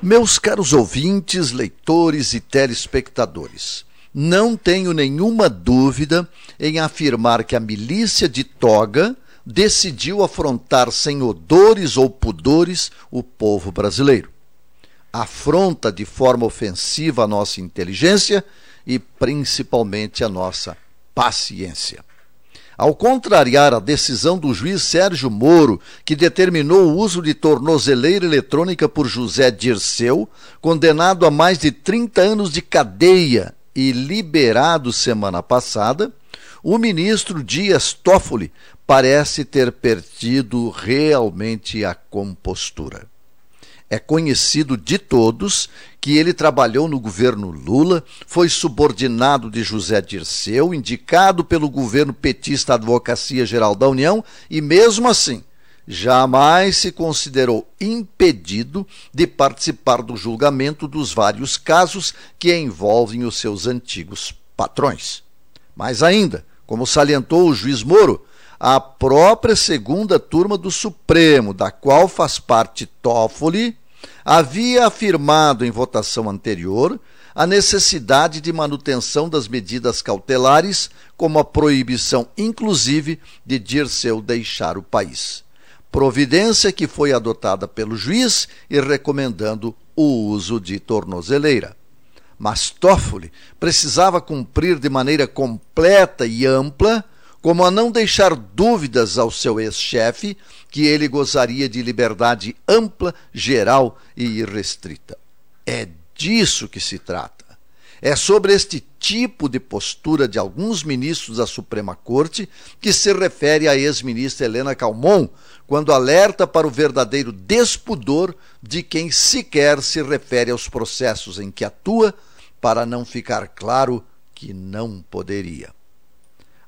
Meus caros ouvintes, leitores e telespectadores, não tenho nenhuma dúvida em afirmar que a milícia de Toga decidiu afrontar sem odores ou pudores o povo brasileiro. Afronta de forma ofensiva a nossa inteligência e principalmente a nossa paciência. Ao contrariar a decisão do juiz Sérgio Moro, que determinou o uso de tornozeleira eletrônica por José Dirceu, condenado a mais de 30 anos de cadeia e liberado semana passada, o ministro Dias Toffoli parece ter perdido realmente a compostura. É conhecido de todos que ele trabalhou no governo Lula, foi subordinado de José Dirceu, indicado pelo governo petista à Advocacia Geral da União e, mesmo assim, jamais se considerou impedido de participar do julgamento dos vários casos que envolvem os seus antigos patrões. Mais ainda, como salientou o juiz Moro, a própria segunda turma do Supremo, da qual faz parte Toffoli, havia afirmado em votação anterior a necessidade de manutenção das medidas cautelares, como a proibição, inclusive, de Dirceu deixar o país. Providência que foi adotada pelo juiz e recomendando o uso de tornozeleira. Mas Toffoli precisava cumprir de maneira completa e ampla como a não deixar dúvidas ao seu ex-chefe que ele gozaria de liberdade ampla, geral e irrestrita. É disso que se trata. É sobre este tipo de postura de alguns ministros da Suprema Corte que se refere a ex-ministra Helena Calmon, quando alerta para o verdadeiro despudor de quem sequer se refere aos processos em que atua, para não ficar claro que não poderia.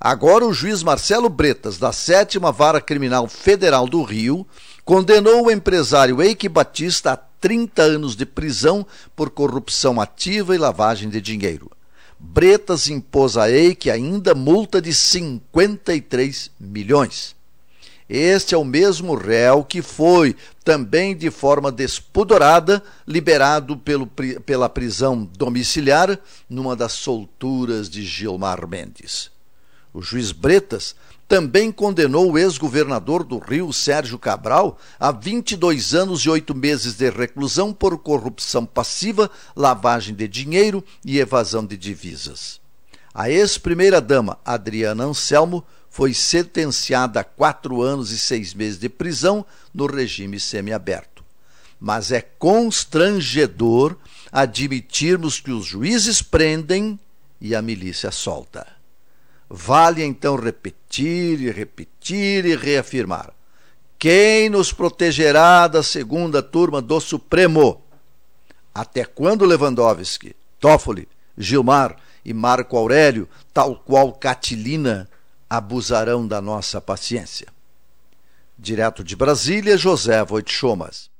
Agora, o juiz Marcelo Bretas, da 7 Vara Criminal Federal do Rio, condenou o empresário Eike Batista a 30 anos de prisão por corrupção ativa e lavagem de dinheiro. Bretas impôs a Eike ainda multa de 53 milhões. Este é o mesmo réu que foi, também de forma despudorada, liberado pelo, pela prisão domiciliar numa das solturas de Gilmar Mendes. O juiz Bretas também condenou o ex-governador do Rio, Sérgio Cabral, a 22 anos e 8 meses de reclusão por corrupção passiva, lavagem de dinheiro e evasão de divisas. A ex-primeira-dama, Adriana Anselmo, foi sentenciada a quatro anos e seis meses de prisão no regime semiaberto. Mas é constrangedor admitirmos que os juízes prendem e a milícia solta. Vale então repetir e repetir e reafirmar: quem nos protegerá da segunda turma do Supremo? Até quando Lewandowski, Toffoli, Gilmar e Marco Aurélio, tal qual Catilina, abusarão da nossa paciência? Direto de Brasília, José Voitchomas.